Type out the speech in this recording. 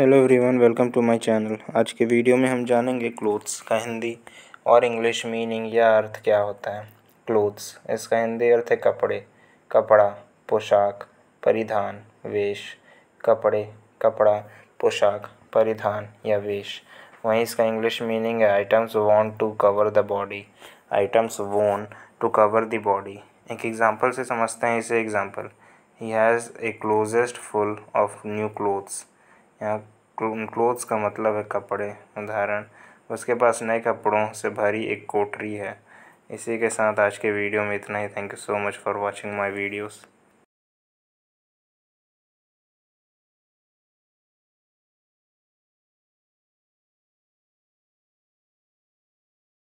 hello everyone welcome to my channel आज के video में हम जानेंगे क्लोथ्स का हिंदी और इंग्लिश मीनिंग या अर्थ क्या होता है क्लोथ्स इसका हिंदी अर्थ है कपड़े कपड़ा पोशाक परिधान वेश कपड़े कपड़ा पोशाक परिधान या वेश वहीं इसका इंग्लिश मीनिंग है आइटम्स वॉन्ट to cover the body items worn to cover the body एक एग्ज़ाम्पल से समझते हैं इसे example he has a closet full of new clothes यहाँ क्लोथ्स का मतलब है कपड़े उदाहरण उसके पास नए कपड़ों से भरी एक कोटरी है इसी के साथ आज के वीडियो में इतना ही thank you so much for watching my videos